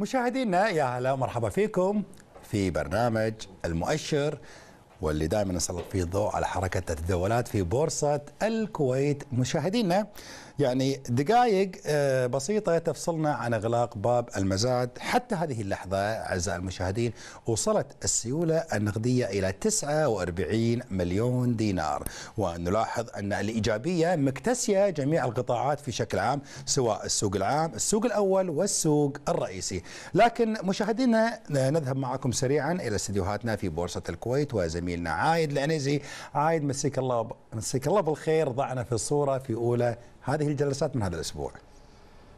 مشاهدينا يا هلا ومرحبا فيكم في برنامج المؤشر واللي دائما نسلط فيه الضوء على حركة التداولات في بورصة الكويت مشاهدينا يعني دقائق آه، بسيطة تفصلنا عن إغلاق باب المزاد حتى هذه اللحظة أعزائي المشاهدين وصلت السيولة النقدية إلى 49 مليون دينار ونلاحظ أن الإيجابية مكتسية جميع القطاعات في شكل عام سواء السوق العام السوق الأول والسوق الرئيسي لكن مشاهدينا آه، نذهب معكم سريعا إلى استديوهاتنا في بورصة الكويت وزميلنا عايد العنيزي عايد مسيك الله مسيك الله بالخير ضعنا في الصورة في أولى هذه الجلسات من هذا الاسبوع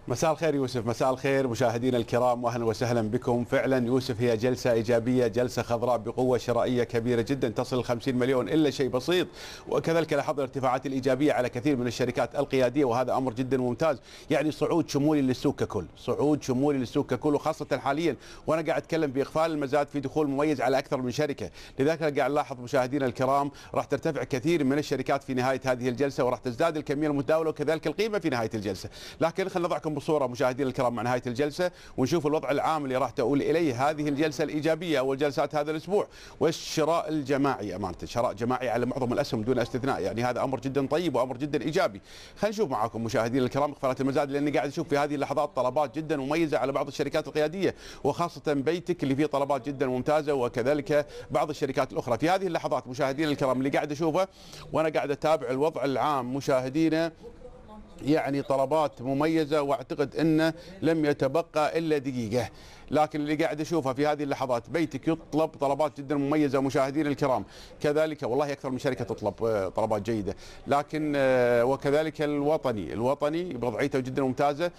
مساء الخير يوسف مساء الخير مشاهدينا الكرام واهلا وسهلا بكم فعلا يوسف هي جلسة إيجابية جلسة خضراء بقوة شرائية كبيرة جدا تصل 50 مليون إلا شيء بسيط وكذلك لاحظ الارتفاعات الإيجابية على كثير من الشركات القيادية وهذا أمر جدا ممتاز يعني صعود شمولي للسوق ككل صعود شمولي للسوق ككل وخاصة حاليا وأنا قاعد أتكلم بإقفال المزاد في دخول مميز على أكثر من شركة لذلك قاعد نلاحظ مشاهدينا الكرام راح ترتفع كثير من الشركات في نهاية هذه الجلسة وراح تزداد الكمية المتداولة وكذلك القيمة في نهاية الجلسة لكن خلينا نضعكم نطلعكم بصوره مشاهدينا الكرام مع نهايه الجلسه ونشوف الوضع العام اللي راح تؤول اليه هذه الجلسه الايجابيه والجلسات هذا الاسبوع والشراء الجماعي امانه شراء جماعي على معظم الاسهم دون استثناء يعني هذا امر جدا طيب وامر جدا ايجابي خلينا نشوف معاكم مشاهدينا الكرام قفلات المزاد لاني قاعد اشوف في هذه اللحظات طلبات جدا مميزه على بعض الشركات القياديه وخاصه بيتك اللي فيه طلبات جدا ممتازه وكذلك بعض الشركات الاخرى في هذه اللحظات مشاهدينا الكرام اللي قاعد اشوفه وانا قاعد اتابع الوضع العام مشاهدينا يعني طلبات مميزه واعتقد انه لم يتبقى الا دقيقه لكن اللي قاعد اشوفه في هذه اللحظات بيتك يطلب طلبات جدا مميزه مشاهدينا الكرام كذلك والله اكثر من شركه تطلب آه، طلبات جيده لكن آه، وكذلك الوطني الوطني بوضعيته جدا ممتازه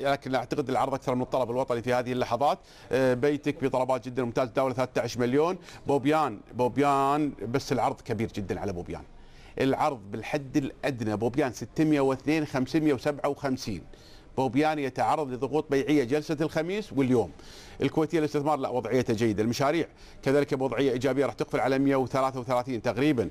لكن اعتقد العرض اكثر من الطلب الوطني في هذه اللحظات آه، بيتك بطلبات جدا ممتازه داوله 13 مليون بوبيان بوبيان بس العرض كبير جدا على بوبيان العرض بالحد الادنى بوبيان 602 557 بوبيان يتعرض لضغوط بيعيه جلسه الخميس واليوم الكويتيه للاستثمار لا وضعيتها جيده المشاريع كذلك بوضعيه ايجابيه راح تقفل على 133 تقريبا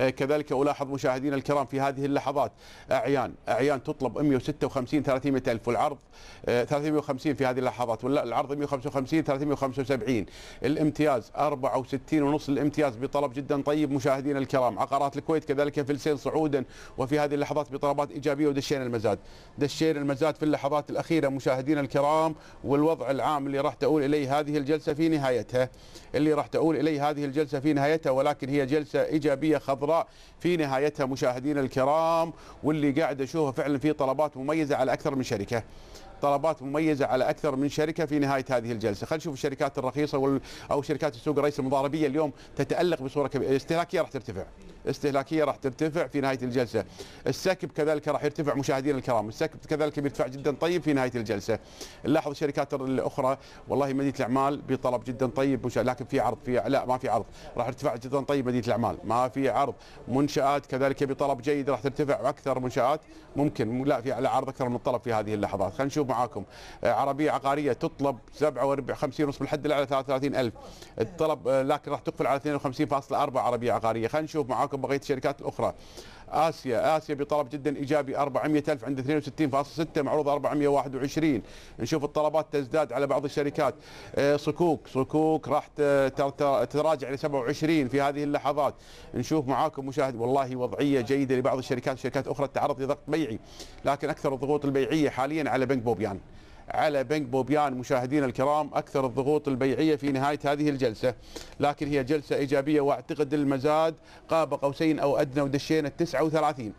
آه، كذلك الاحظ مشاهدينا الكرام في هذه اللحظات اعيان اعيان تطلب 156 300 الف والعرض 350 آه، في هذه اللحظات ولا العرض 155 375 الامتياز 64 ونص الامتياز بطلب جدا طيب مشاهدينا الكرام عقارات الكويت كذلك في السيل صعودا وفي هذه اللحظات بطلبات ايجابيه ودشينا المزاد دشينا المزاد في اللحظات الاخيره مشاهدينا الكرام والوضع العام اللي راح تؤول إليه هذه الجلسة في نهايتها اللي راح تؤول إليه هذه الجلسة في نهايتها ولكن هي جلسة إيجابية خضراء في نهايتها مشاهدين الكرام واللي قاعد أشوفه فعلا في طلبات مميزة على أكثر من شركة طلبات مميزه على اكثر من شركه في نهايه هذه الجلسه، خلينا نشوف الشركات الرخيصه وال... او شركات السوق الرئيسي المضاربيه اليوم تتالق بصوره كبيره، الاستهلاكيه راح ترتفع. الاستهلاكيه راح ترتفع في نهايه الجلسه، السكب كذلك راح يرتفع مشاهدينا الكرام، السكب كذلك بيرتفع جدا طيب في نهايه الجلسه. نلاحظ الشركات الاخرى والله مدينه الاعمال بطلب جدا طيب لكن في عرض في لا ما في عرض، راح يرتفع جدا طيب مدينه الاعمال، ما في عرض، منشات كذلك بطلب جيد راح ترتفع اكثر منشات ممكن لا في على عرض اكثر من الطلب في هذه اللحظات، خلينا نشوف معاكم آه، عربيه عقاريه تطلب 47 50 ونص بالحد الاعلى 33000 الطلب آه، آه، لكن راح تقفل على 52.4 عربيه عقاريه خلينا نشوف معاكم بقيه الشركات الاخرى اسيا اسيا بطلب جدا ايجابي 400000 عند 62.6 معروض 421 نشوف الطلبات تزداد على بعض الشركات آه، صكوك صكوك راح تتراجع ل 27 في هذه اللحظات نشوف معاكم مشاهد والله وضعيه جيده لبعض الشركات شركات اخرى تعرض لضغط بيعي لكن اكثر الضغوط البيعيه حاليا على بنك بوبيان على بنك بوبيان مشاهدينا الكرام أكثر الضغوط البيعية في نهاية هذه الجلسة لكن هي جلسة إيجابية وأعتقد المزاد قاب قوسين أو أدنى ودشينا 39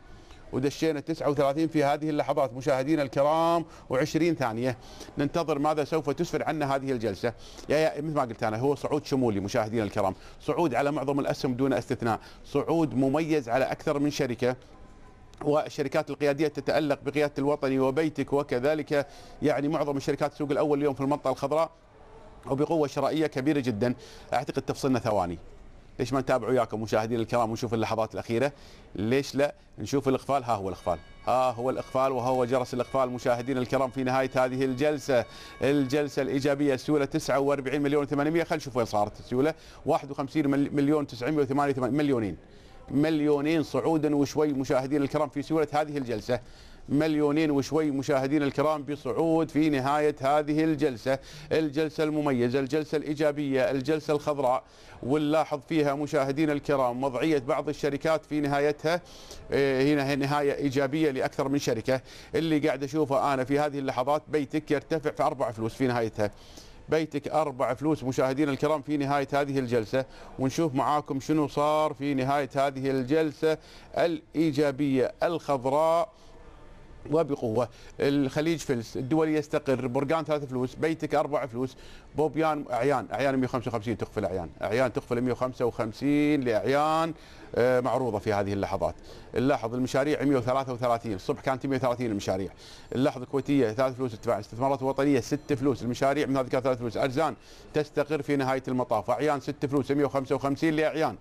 ودشينا 39 في هذه اللحظات مشاهدينا الكرام و20 ثانيه ننتظر ماذا سوف تسفر عنا هذه الجلسه يا يا مثل ما قلت انا هو صعود شمولي مشاهدينا الكرام صعود على معظم الاسهم دون استثناء صعود مميز على اكثر من شركه والشركات القيادية تتألق بقيادة الوطني وبيتك وكذلك يعني معظم الشركات السوق الأول اليوم في المنطقة الخضراء وبقوة شرائية كبيرة جدا أعتقد تفصلنا ثواني ليش ما نتابع وياكم مشاهدينا الكرام ونشوف اللحظات الأخيرة ليش لا نشوف الإقفال ها هو الإقفال ها هو الإقفال وهو جرس الإقفال مشاهدينا الكرام في نهاية هذه الجلسة الجلسة الإيجابية السيولة 49 مليون 800 خلينا نشوف وين صارت السيولة 51 مليون 988 مليونين مليونين صعودا وشوي مشاهدين الكرام في سورة هذه الجلسة مليونين وشوي مشاهدين الكرام بصعود في نهاية هذه الجلسة الجلسة المميزة الجلسة الإيجابية الجلسة الخضراء واللاحظ فيها مشاهدين الكرام وضعية بعض الشركات في نهايتها إيه، هنا هي نهاية إيجابية لأكثر من شركة اللي قاعد أشوفه أنا في هذه اللحظات بيتك يرتفع في أربع فلوس في نهايتها بيتك أربع فلوس مشاهدينا الكرام في نهاية هذه الجلسة ونشوف معاكم شنو صار في نهاية هذه الجلسة الإيجابية الخضراء وبقوه الخليج فلس الدول يستقر برقان ثلاثة فلوس بيتك أربعة فلوس بوبيان أعيان أعيان 155 تقفل أعيان أعيان تقفل 155 لأعيان آه، معروضة في هذه اللحظات نلاحظ المشاريع 133 الصبح كانت 130 المشاريع نلاحظ الكويتية ثلاث فلوس تدفع استثمارات وطنية ست فلوس المشاريع من هذه كانت ثلاث فلوس أرزان تستقر في نهاية المطاف أعيان ست فلوس 155 لأعيان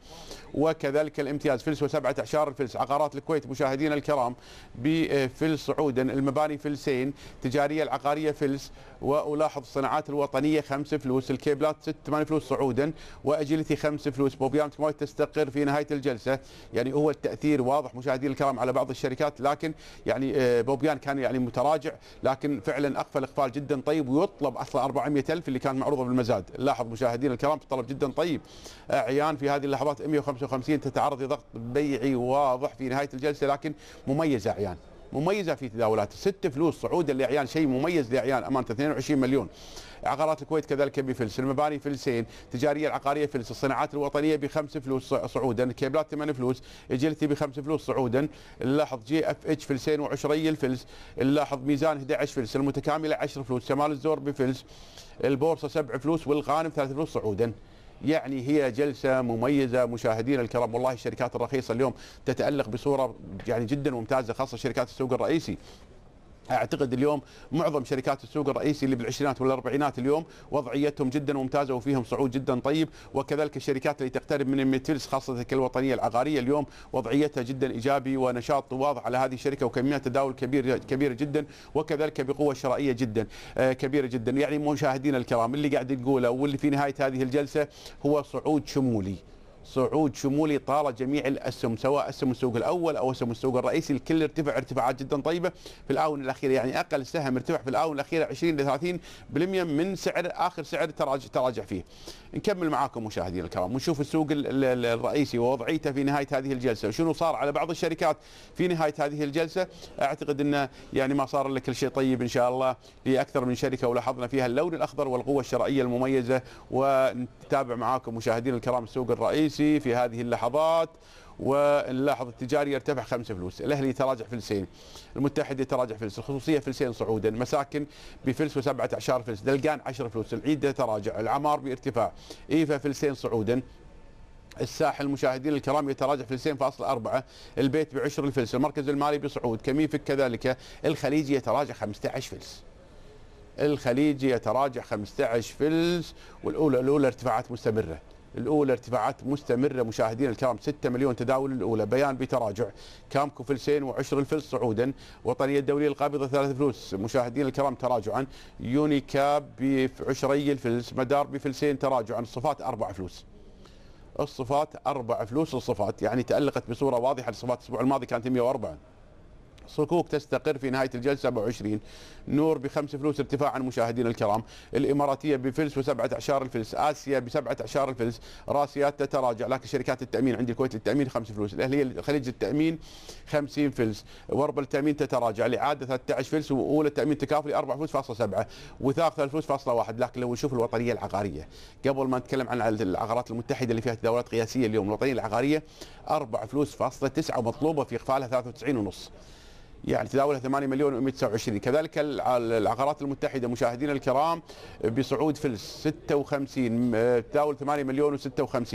وكذلك الامتياز فلس وسبعة أعشار الفلس عقارات الكويت مشاهدينا الكرام بفلس صعودا المباني فلسين التجارية العقارية فلس وألاحظ الصناعات الوطنية خمس فلوس الكيبلات ست ثمان فلوس صعودا وأجلتي خمس فلوس بوبيان ما تستقر في نهاية الجلسة يعني هو التأثير واضح مشاهدين الكرام على بعض الشركات لكن يعني آه، بوبيان كان يعني متراجع لكن فعلا أقفل إقفال جدا طيب ويطلب أصلا 400 ألف اللي كان معروضة بالمزاد لاحظ مشاهدين الكرام طلب جدا طيب عيان في هذه اللحظات 155 تتعرض لضغط بيعي واضح في نهاية الجلسة لكن مميزة عيان مميزه في تداولات ست فلوس صعود لعيان شيء مميز لعيان امانه 22 مليون عقارات الكويت كذلك بفلس المباني فلسين التجاريه العقاريه فلس الصناعات الوطنيه بخمس فلوس صعودا الكيبلات ثمان فلوس اجلتي بخمس فلوس صعودا نلاحظ جي اف اتش فلسين وعشري الفلس نلاحظ ميزان 11 فلس المتكامله 10 فلوس شمال الزور بفلس البورصه 7 فلوس والغانم 3 فلوس صعودا يعني هي جلسة مميزة مشاهدينا الكرام والله الشركات الرخيصة اليوم تتألق بصورة يعني جدا ممتازة خاصة شركات السوق الرئيسي اعتقد اليوم معظم شركات السوق الرئيسي اللي بالعشرينات والاربعينات اليوم وضعيتهم جدا ممتازه وفيهم صعود جدا طيب وكذلك الشركات اللي تقترب من الميتلز خاصه الوطنيه العقاريه اليوم وضعيتها جدا ايجابي ونشاط واضح على هذه الشركه وكميات تداول كبير كبيره جدا وكذلك بقوه شرائيه جدا آه، كبيره جدا يعني مشاهدينا الكرام اللي قاعد نقوله واللي في نهايه هذه الجلسه هو صعود شمولي صعود شمولي طال جميع الاسهم سواء اسهم السوق الاول او اسهم السوق الرئيسي الكل ارتفع ارتفاعات جدا طيبه في الاونه الاخيره يعني اقل سهم ارتفع في الاونه الاخيره 20 ل 30% من سعر اخر سعر تراجع, تراجع فيه. نكمل معاكم مشاهدينا الكرام ونشوف السوق الرئيسي ووضعيته في نهايه هذه الجلسه وشنو صار على بعض الشركات في نهايه هذه الجلسه اعتقد انه يعني ما صار لك كل شيء طيب ان شاء الله لاكثر من شركه ولاحظنا فيها اللون الاخضر والقوه الشرائيه المميزه ونتابع معاكم مشاهدينا الكرام السوق الرئيسي الرئيسي في هذه اللحظات ونلاحظ التجاري يرتفع خمسة فلوس الأهلي يتراجع فلسين المتحد يتراجع فلس الخصوصية فلسين صعودا مساكن بفلس و17 فلس دلقان 10 فلوس العيد تراجع العمار بارتفاع إيفا فلسين صعودا الساحل المشاهدين الكرام يتراجع فلسين فاصل أربعة البيت بعشر الفلس المركز المالي بصعود كميفك كذلك الخليجي يتراجع 15 فلس الخليجي يتراجع 15 فلس والأولى الأولى ارتفاعات مستمرة الاولى ارتفاعات مستمره مشاهدينا الكرام 6 مليون تداول الاولى بيان بتراجع كامكو فلسين وعشر الفلس صعودا وطنيه الدوليه القابضه ثلاث فلوس مشاهدينا الكرام تراجعا يونيكاب بعشري الفلس مدار بفلسين تراجعا الصفات اربع فلوس الصفات اربع فلوس الصفات يعني تألقت بصوره واضحه الصفات الاسبوع الماضي كانت 104 صكوك تستقر في نهايه الجلسه ب 20 نور بخمس فلوس ارتفاعا مشاهدينا الكرام الاماراتيه بفلس وسبعه اعشار الفلس اسيا بسبعه اعشار الفلس راسيات تتراجع لكن شركات التامين عند الكويت للتامين خمس فلوس الاهليه الخليج للتامين 50 فلس ورب التامين تتراجع لعاده 13 فلس واولى التامين تكافلي 4 فلوس فاصلة 7 وثاق 3 فلوس فاصلة 1 لكن لو نشوف الوطنيه العقاريه قبل ما نتكلم عن العقارات المتحده اللي فيها تداولات قياسيه اليوم الوطنيه العقاريه 4 فلوس فاصلة 9 ومطلوبه في اقفالها 93 ونص يعني تداولها 8 مليون و129 كذلك العقارات المتحده مشاهدينا الكرام بصعود فلس 56 تداول 8 مليون و56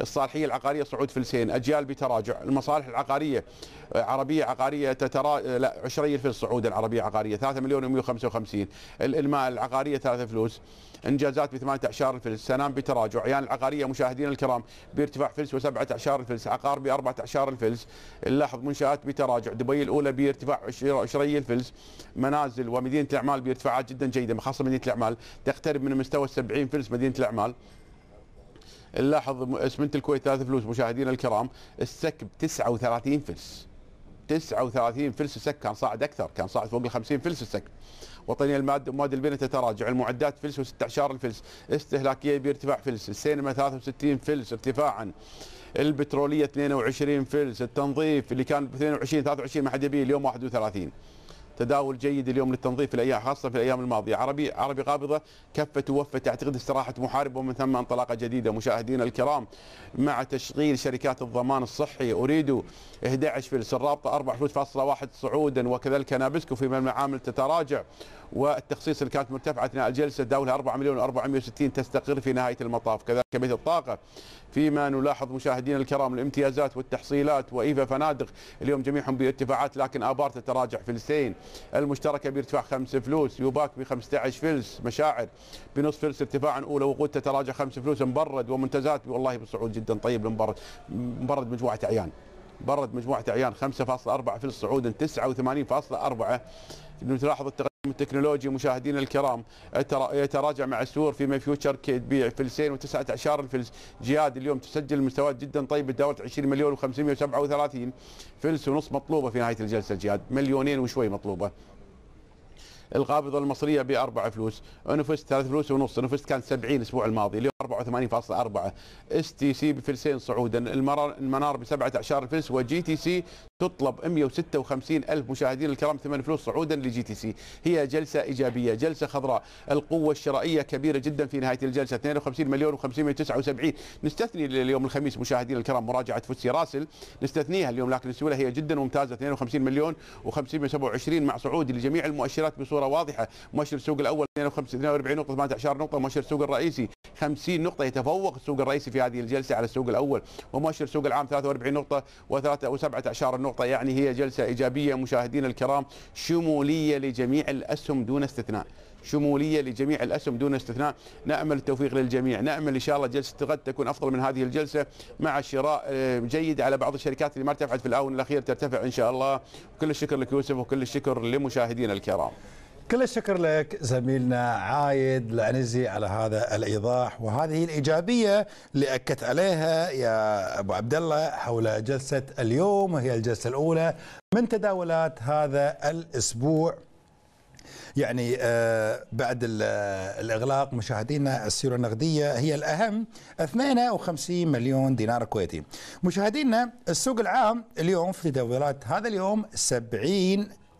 الصالحيه العقاريه صعود فلسين اجيال بتراجع المصالح العقاريه آه، عربيه عقاريه تترا آه، لا عشريه في الصعود العربيه عقاريه 3 مليون و155 الماء العقاريه 3 فلوس انجازات 8 اعشار الفلس سنام بتراجع عيان العقاريه مشاهدينا الكرام بارتفاع فلس و7 اعشار الفلس عقار 4 اعشار الفلس نلاحظ منشات بتراجع دبي الاولى بارتفاع 20 الفلس منازل ومدينه الاعمال بارتفاعات جدا جيده خاصه مدينه الاعمال تقترب من مستوى 70 فلس مدينه الاعمال نلاحظ اسمنت الكويت 3 فلوس مشاهدينا الكرام السكب 39 فلس 39 فلس سك كان صاعد اكثر كان صاعد فوق ال 50 فلس سك وطنيه المواد مواد البناء تتراجع المعدات فلس و16 فلس استهلاكيه بارتفاع فلس السينما 63 فلس ارتفاعا البتروليه 22 فلس التنظيف اللي كان 22 23 ما حد يبيه اليوم 31 تداول جيد اليوم للتنظيف في الايام خاصه في الايام الماضيه عربي عربي قابضه كفت ووفت اعتقد استراحه محارب ومن ثم انطلاقه جديده مشاهدينا الكرام مع تشغيل شركات الضمان الصحي اريد 11 فلس الرابطه 4.1 صعودا وكذلك نابسكو فيما المعامل تتراجع والتخصيص اللي كانت مرتفعه اثناء الجلسه تداولها 4 مليون و460 تستقر في نهايه المطاف كذلك بيت الطاقه فيما نلاحظ مشاهدينا الكرام الامتيازات والتحصيلات وايفا فنادق اليوم جميعهم بارتفاعات لكن ابار تراجع فلسين المشتركه بارتفاع خمس فلوس يوباك ب 15 فلس مشاعر بنص فلس ارتفاعا اولى وقود تراجع خمس فلوس مبرد ومنتزات والله بصعود جدا طيب المبرد مبرد مجموعه اعيان برد مجموعه اعيان 5.4 فلس صعودا 89.4 تلاحظ التغير التكنولوجيا مشاهدينا الكرام يتراجع مع السور فيما فيوتشر كي تبيع فلسين وتسعة اعشار الفلس جياد اليوم تسجل مستويات جدا طيبه بدورة 20 مليون و537 فلس ونص مطلوبه في نهايه الجلسه جياد مليونين وشوي مطلوبه القابضه المصريه باربع فلوس انفست ثلاث فلوس ونص انفست كان 70 الاسبوع الماضي 87.4 اس تي سي بفلسين صعودا المنار ب 17 فلس وجي تي سي تطلب 156 ألف مشاهدين الكرام 8 فلوس صعودا لجي تي سي هي جلسة إيجابية جلسة خضراء القوة الشرائية كبيرة جدا في نهاية الجلسة 52 مليون و579 نستثني اليوم الخميس مشاهدين الكرام مراجعة فوتسي راسل نستثنيها اليوم لكن السيولة هي جدا ممتازة 52 مليون و527 مع صعود لجميع المؤشرات بصورة واضحة مؤشر السوق الأول 42 نقطة 18 نقطة مؤشر السوق الرئيسي 50 نقطة نقطة يتفوق السوق الرئيسي في هذه الجلسة على السوق الأول ومؤشر السوق العام 43 نقطة و7 أعشار النقطة يعني هي جلسة إيجابية مشاهدينا الكرام شمولية لجميع الأسهم دون استثناء شموليه لجميع الاسهم دون استثناء، نامل التوفيق للجميع، نامل ان شاء الله جلسه غد تكون افضل من هذه الجلسه مع شراء آه، جيد على بعض الشركات اللي ما ارتفعت في الاونه الاخيره ترتفع ان شاء الله، كل الشكر لك يوسف وكل الشكر لمشاهدينا الكرام. كل الشكر لك زميلنا عايد العنزي على هذا الايضاح وهذه الايجابيه اللي اكدت عليها يا ابو عبد الله حول جلسه اليوم وهي الجلسه الاولى من تداولات هذا الاسبوع يعني آه، بعد الاغلاق مشاهدينا السيره النقديه هي الاهم 52 مليون دينار كويتي مشاهدينا السوق العام اليوم في تداولات هذا اليوم 70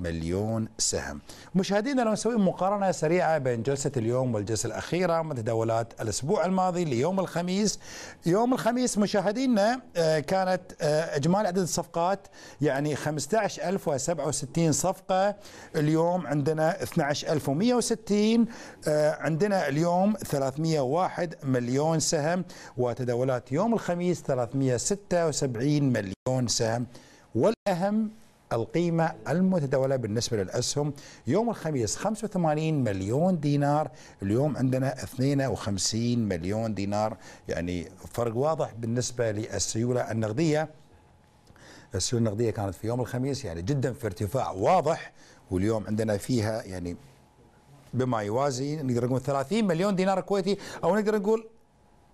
مليون سهم مشاهدينا لو نسوي مقارنة سريعة بين جلسة اليوم والجلسة الأخيرة متداولات الأسبوع الماضي ليوم الخميس يوم الخميس مشاهدينا آه، كانت آه، إجمالي عدد الصفقات يعني 15067 صفقة اليوم عندنا 12160 آه، عندنا اليوم 301 مليون سهم وتداولات يوم الخميس 376 مليون سهم والأهم القيمة المتداولة بالنسبة للأسهم يوم الخميس 85 مليون دينار اليوم عندنا 52 مليون دينار يعني فرق واضح بالنسبة للسيولة النقدية السيولة النقدية كانت في يوم الخميس يعني جدا في ارتفاع واضح واليوم عندنا فيها يعني بما يوازي نقدر نقول 30 مليون دينار كويتي او نقدر نقول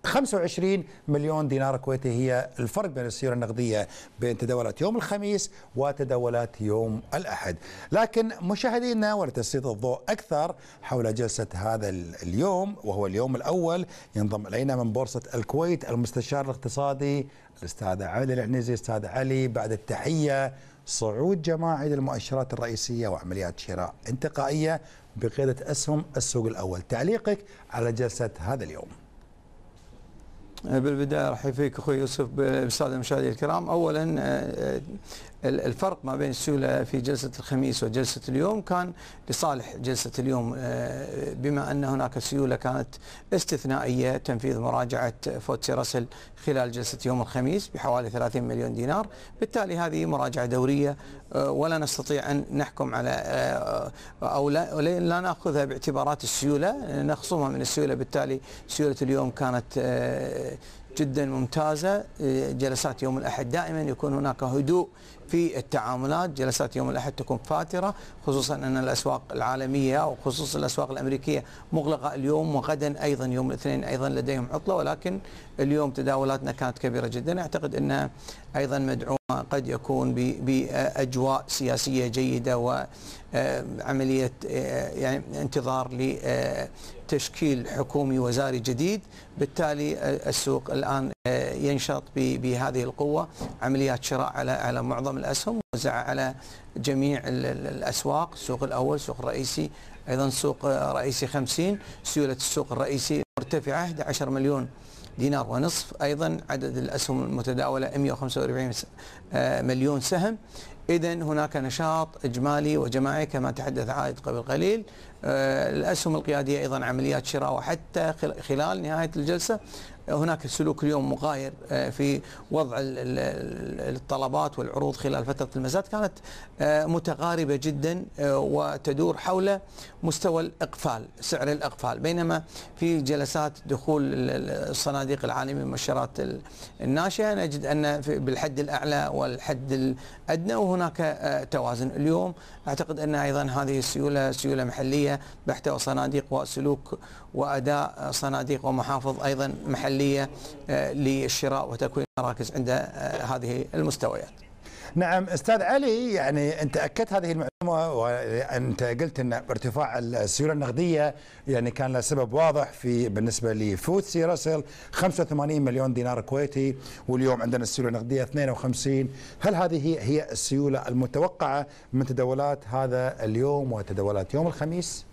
25 مليون دينار كويتي هي الفرق بين السيولة النقدية بين تداولات يوم الخميس وتداولات يوم الأحد لكن مشاهدينا ولتسليط الضوء أكثر حول جلسة هذا اليوم وهو اليوم الأول ينضم إلينا من بورصة الكويت المستشار الاقتصادي الأستاذ علي العنزي أستاذ علي بعد التحية صعود جماعي للمؤشرات الرئيسية وعمليات شراء انتقائية بقيادة أسهم السوق الأول تعليقك على جلسة هذا اليوم آه، بالبدايه ارحب فيك اخوي يوسف بالساده المشاهدين الكرام، اولا آه، آه، الفرق ما بين السيوله في جلسه الخميس وجلسه اليوم كان لصالح جلسه اليوم بما ان هناك سيوله كانت استثنائيه تنفيذ مراجعه فوتسي راسل خلال جلسه يوم الخميس بحوالي 30 مليون دينار، بالتالي هذه مراجعه دوريه ولا نستطيع ان نحكم على او لا, لا ناخذها باعتبارات السيوله، نخصمها من السيوله بالتالي سيوله اليوم كانت جدا ممتازة إيه، جلسات يوم الأحد دائما يكون هناك هدوء في التعاملات جلسات يوم الأحد تكون فاترة خصوصا أن الأسواق العالمية وخصوصا الأسواق الأمريكية مغلقة اليوم وغدا أيضا يوم الاثنين أيضا لديهم عطلة ولكن اليوم تداولاتنا كانت كبيرة جدا أعتقد أنها أيضا مدعومة قد يكون بأجواء سياسية جيدة وعملية آه، آه، يعني انتظار لتشكيل حكومي وزاري جديد بالتالي آه، السوق الآن ينشط بهذه القوة عمليات شراء على على معظم الأسهم موزعة على جميع الأسواق السوق الأول السوق الرئيسي أيضا سوق رئيسي 50 سيولة السوق الرئيسي مرتفعة 11 مليون دينار ونصف أيضا عدد الأسهم المتداولة 145 آه، مليون سهم إذا هناك نشاط إجمالي وجماعي كما تحدث عائد قبل قليل آه، الأسهم القيادية أيضا عمليات شراء وحتى خلال نهاية الجلسة هناك سلوك اليوم مغاير آه، في وضع الطلبات والعروض خلال فترة المزاد كانت آه، متقاربة جدا آه، وتدور حول مستوى الإقفال سعر الإقفال بينما في جلسات دخول الصناديق العالمية مؤشرات الناشئة نجد أن بالحد الأعلى والحد الأدنى وهناك توازن اليوم أعتقد أن أيضا هذه السيولة سيولة محلية بحتة وصناديق وسلوك واداء صناديق ومحافظ ايضا محليه آه، للشراء وتكوين مراكز عند آه، هذه المستويات. نعم استاذ علي يعني انت اكدت هذه المعلومه وانت قلت ان ارتفاع السيوله النقديه يعني كان له سبب واضح في بالنسبه لفوتسي راسل 85 مليون دينار كويتي واليوم عندنا السيوله النقديه 52 هل هذه هي السيوله المتوقعه من تداولات هذا اليوم وتداولات يوم الخميس؟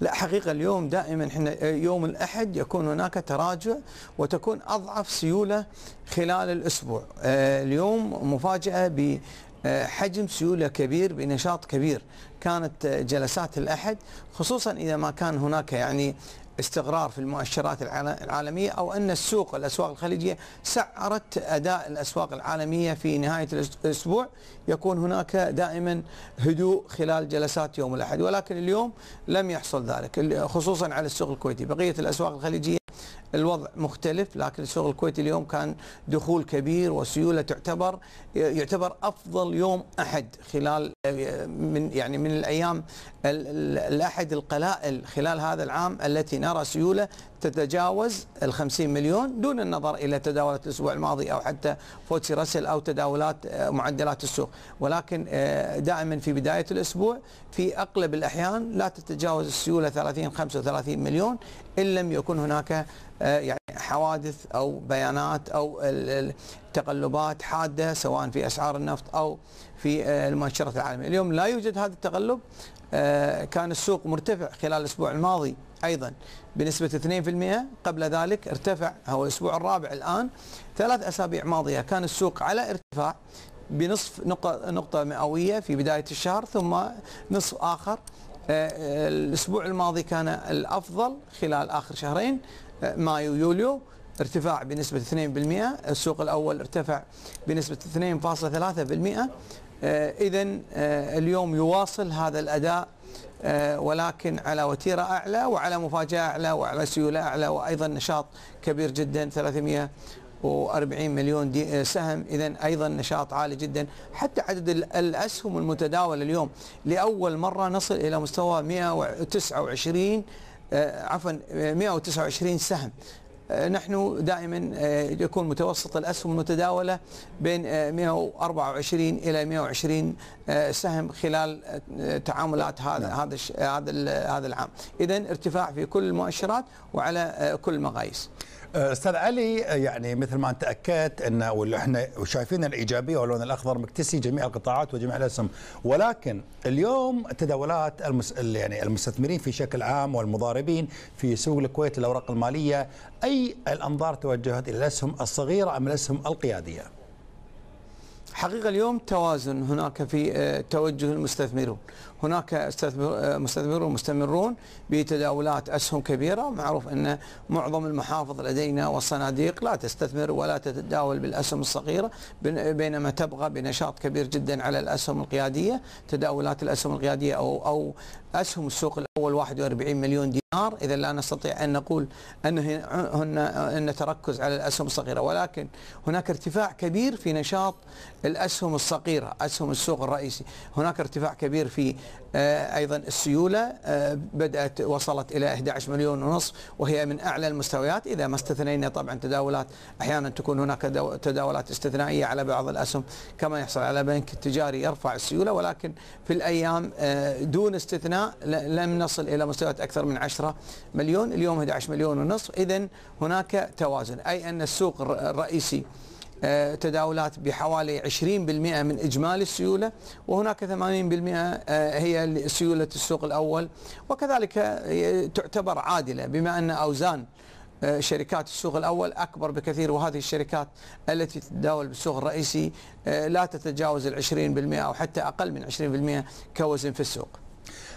لا حقيقة اليوم دائما احنا آه، يوم الأحد يكون هناك تراجع وتكون أضعف سيولة خلال الأسبوع آه، اليوم مفاجأة بحجم آه، سيوله كبير بنشاط كبير كانت جلسات الاحد خصوصا اذا ما كان هناك يعني استقرار في المؤشرات العالمية أو أن السوق الأسواق الخليجية سعرت أداء الأسواق العالمية في نهاية الأسبوع يكون هناك دائما هدوء خلال جلسات يوم الأحد ولكن اليوم لم يحصل ذلك خصوصا على السوق الكويتي بقية الأسواق الخليجية الوضع مختلف لكن السوق الكويتي اليوم كان دخول كبير وسيوله تعتبر يعتبر افضل يوم احد خلال من يعني من الايام الاحد القلائل خلال هذا العام التي نرى سيوله تتجاوز ال 50 مليون دون النظر الى تداولات الاسبوع الماضي او حتى فوتسي راسل او تداولات آه، معدلات السوق، ولكن آه، دائما في بدايه الاسبوع في اغلب الاحيان لا تتجاوز السيوله 30 35 مليون ان لم يكن هناك آه، يعني حوادث او بيانات او تقلبات حاده سواء في اسعار النفط او في آه، المؤشرات العالميه، اليوم لا يوجد هذا التقلب آه، كان السوق مرتفع خلال الاسبوع الماضي ايضا بنسبه 2% قبل ذلك ارتفع هو الاسبوع الرابع الان ثلاث اسابيع ماضيه كان السوق على ارتفاع بنصف نقطه مئويه في بدايه الشهر ثم نصف اخر آه، الاسبوع الماضي كان الافضل خلال اخر شهرين مايو يوليو ارتفاع بنسبة 2% السوق الأول ارتفع بنسبة 2.3% آه، إذا آه، اليوم يواصل هذا الأداء آه، ولكن على وتيرة أعلى وعلى مفاجأة أعلى وعلى سيولة أعلى وأيضا نشاط كبير جدا 300 و40 مليون دي سهم اذا ايضا نشاط عالي جدا حتى عدد الاسهم المتداوله اليوم لاول مره نصل الى مستوى 129 عفوا 129 سهم آه، نحن دائما آه، يكون متوسط الأسهم المتداولة بين 124 آه، إلى 120 سهم خلال تعاملات هذا نعم. هذا هذا هذا العام إذا ارتفاع في كل المؤشرات وعلى كل المقاييس استاذ علي يعني مثل ما انت اكدت ان واللي احنا شايفين الايجابيه واللون الاخضر مكتسي جميع القطاعات وجميع الاسهم ولكن اليوم تداولات المس... يعني المستثمرين في شكل عام والمضاربين في سوق الكويت الاوراق الماليه اي الانظار توجهت الى الاسهم الصغيره ام الاسهم القياديه؟ حقيقة اليوم توازن هناك في آه، توجه المستثمرون هناك آه، مستثمرون مستمرون بتداولات أسهم كبيرة معروف أن معظم المحافظ لدينا والصناديق لا تستثمر ولا تتداول بالأسهم الصغيرة بينما تبغى بنشاط كبير جدا على الأسهم القيادية تداولات الأسهم القيادية أو أو أسهم السوق الأول 41 مليون دينار إذا لا نستطيع أن نقول أنه هن أن تركز على الأسهم الصغيرة ولكن هناك ارتفاع كبير في نشاط الأسهم الصغيرة أسهم السوق الرئيسي هناك ارتفاع كبير في آه، أيضا السيولة آه، بدأت وصلت إلى 11 مليون ونصف وهي من أعلى المستويات إذا ما استثنينا طبعا تداولات أحيانا تكون هناك تداولات استثنائية على بعض الأسهم كما يحصل على بنك التجاري يرفع السيولة ولكن في الأيام آه، دون استثناء لم نصل إلى مستويات أكثر من 10 مليون اليوم 11 مليون ونصف إذا هناك توازن أي أن السوق الرئيسي آه، تداولات بحوالي 20% من إجمالي السيولة وهناك 80% آه، هي سيولة السوق الأول وكذلك آه، تعتبر عادلة بما أن أوزان شركات السوق الأول أكبر بكثير وهذه الشركات التي تتداول بالسوق الرئيسي لا تتجاوز ال 20% أو حتى أقل من 20% كوزن في السوق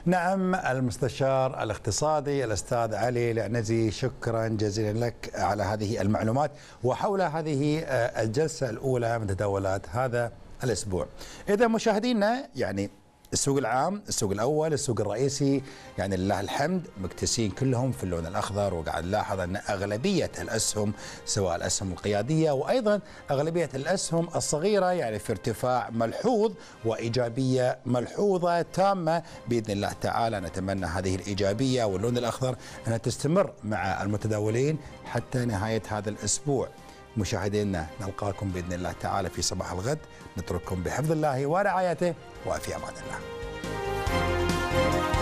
نعم المستشار الاقتصادي الأستاذ علي العنزي شكرا جزيلا لك على هذه المعلومات وحول هذه آه، الجلسة الأولى من تداولات هذا الأسبوع إذا مشاهدينا يعني السوق العام السوق الأول السوق الرئيسي يعني لله الحمد مكتسين كلهم في اللون الأخضر وقاعد نلاحظ أن أغلبية الأسهم سواء الأسهم القيادية وأيضا أغلبية الأسهم الصغيرة يعني في ارتفاع ملحوظ وإيجابية ملحوظة تامة بإذن الله تعالى نتمنى هذه الإيجابية واللون الأخضر أنها تستمر مع المتداولين حتى نهاية هذا الأسبوع مشاهدينا نلقاكم باذن الله تعالى في صباح الغد نترككم بحفظ الله ورعايته وفي امان الله.